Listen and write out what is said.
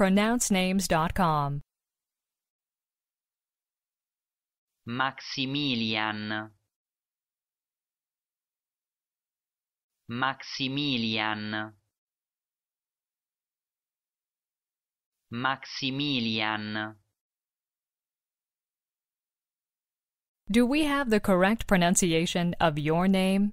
pronouncenames.com. Maximilian Maximilian Maximilian Do we have the correct pronunciation of your name?